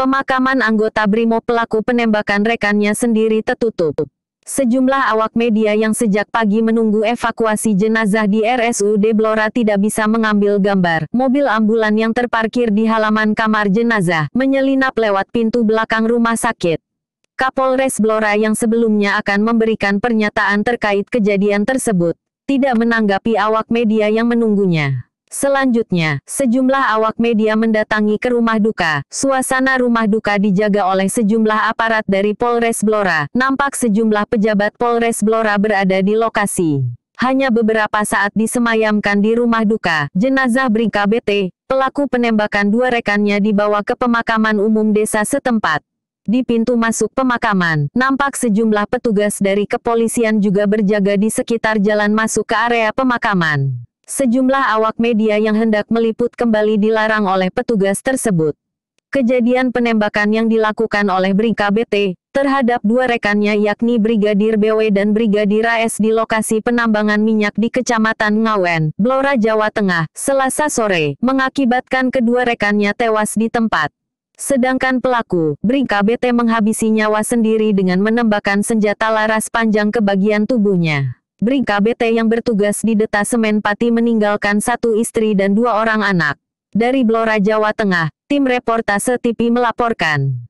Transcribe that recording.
Pemakaman anggota Brimo pelaku penembakan rekannya sendiri tertutup. Sejumlah awak media yang sejak pagi menunggu evakuasi jenazah di RSUD Blora tidak bisa mengambil gambar. Mobil ambulan yang terparkir di halaman kamar jenazah menyelinap lewat pintu belakang rumah sakit. Kapolres Blora yang sebelumnya akan memberikan pernyataan terkait kejadian tersebut, tidak menanggapi awak media yang menunggunya. Selanjutnya, sejumlah awak media mendatangi ke rumah duka. Suasana rumah duka dijaga oleh sejumlah aparat dari Polres Blora. Nampak sejumlah pejabat Polres Blora berada di lokasi. Hanya beberapa saat disemayamkan di rumah duka, jenazah Brinka BT, pelaku penembakan dua rekannya dibawa ke pemakaman umum desa setempat. Di pintu masuk pemakaman, nampak sejumlah petugas dari kepolisian juga berjaga di sekitar jalan masuk ke area pemakaman. Sejumlah awak media yang hendak meliput kembali dilarang oleh petugas tersebut. Kejadian penembakan yang dilakukan oleh Brika BT terhadap dua rekannya yakni Brigadir BW dan Brigadir AS di lokasi penambangan minyak di Kecamatan Ngawen, Blora, Jawa Tengah, Selasa sore, mengakibatkan kedua rekannya tewas di tempat. Sedangkan pelaku, Brika BT menghabisi nyawa sendiri dengan menembakkan senjata laras panjang ke bagian tubuhnya. BT yang bertugas di Detasemen Pati meninggalkan satu istri dan dua orang anak. Dari Blora Jawa Tengah, tim reportase TV melaporkan.